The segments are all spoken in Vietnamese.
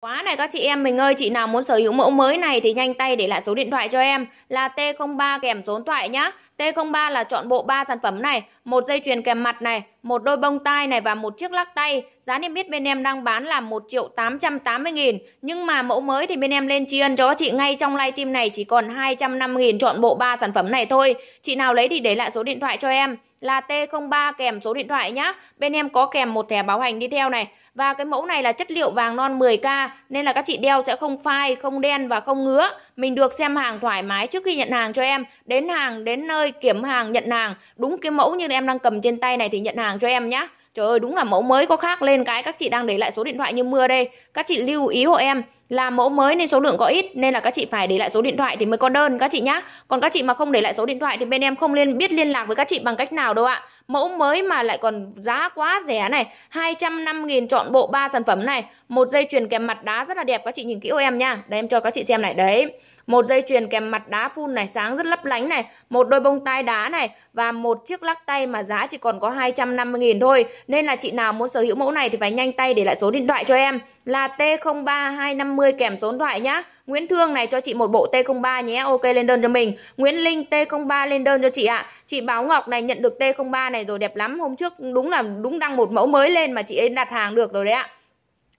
Quá này các chị em mình ơi, chị nào muốn sở hữu mẫu mới này thì nhanh tay để lại số điện thoại cho em là T03 kèm số điện thoại nhá. T03 là chọn bộ 3 sản phẩm này, một dây chuyền kèm mặt này, một đôi bông tai này và một chiếc lắc tay. Giá niêm yết bên em đang bán là 1 triệu 880 nghìn. Nhưng mà mẫu mới thì bên em lên chiên cho các chị ngay trong livestream này chỉ còn 250 nghìn chọn bộ 3 sản phẩm này thôi. Chị nào lấy thì để lại số điện thoại cho em là T03 kèm số điện thoại nhá. Bên em có kèm một thẻ bảo hành đi theo này. Và cái mẫu này là chất liệu vàng non 10K nên là các chị đeo sẽ không phai, không đen và không ngứa. Mình được xem hàng thoải mái trước khi nhận hàng cho em. Đến hàng, đến nơi kiểm hàng, nhận hàng, đúng cái mẫu như em đang cầm trên tay này thì nhận hàng cho em nhá. Trời ơi đúng là mẫu mới có khác lên cái các chị đang để lại số điện thoại như mưa đây. Các chị lưu ý hộ em là mẫu mới nên số lượng có ít nên là các chị phải để lại số điện thoại thì mới có đơn các chị nhá. Còn các chị mà không để lại số điện thoại thì bên em không liên biết liên lạc với các chị bằng cách nào đâu ạ mẫu mới mà lại còn giá quá rẻ này 205.000 chọn bộ 3 sản phẩm này một dây chuyền kèm mặt đá rất là đẹp các chị nhìn kỹ cho em nha đây em cho các chị xem này đấy một dây chuyền kèm mặt đá phun này sáng rất lấp lánh này một đôi bông tai đá này và một chiếc lắc tay mà giá chỉ còn có 250.000 thôi nên là chị nào muốn sở hữu mẫu này thì phải nhanh tay để lại số điện thoại cho em là T03250 kèm số điện thoại nhá Nguyễn Thương này cho chị một bộ T03 nhé ok lên đơn cho mình Nguyễn Linh T03 lên đơn cho chị ạ à. chị Báo Ngọc này nhận được T03 này này rồi đẹp lắm hôm trước đúng là đúng đăng một mẫu mới lên mà chị ấy đặt hàng được rồi đấy ạ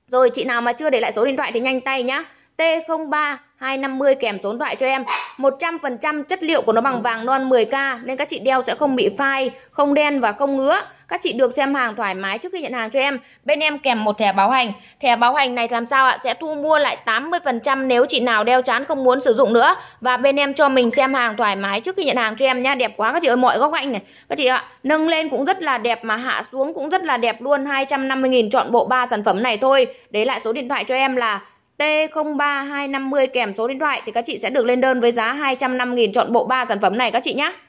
rồi chị nào mà chưa để lại số điện thoại thì nhanh tay nhá T03250 kèm số điện thoại cho em 100% chất liệu của nó bằng vàng non 10k Nên các chị đeo sẽ không bị phai, không đen và không ngứa Các chị được xem hàng thoải mái trước khi nhận hàng cho em Bên em kèm một thẻ báo hành Thẻ báo hành này làm sao ạ? Sẽ thu mua lại 80% nếu chị nào đeo chán không muốn sử dụng nữa Và bên em cho mình xem hàng thoải mái trước khi nhận hàng cho em nha Đẹp quá các chị ơi, mọi góc cạnh này Các chị ạ, nâng lên cũng rất là đẹp mà hạ xuống cũng rất là đẹp luôn 250.000 chọn bộ ba sản phẩm này thôi Đấy lại số điện thoại cho em là T03250 kèm số điện thoại thì các chị sẽ được lên đơn với giá 205.000 chọn bộ 3 sản phẩm này các chị nhé.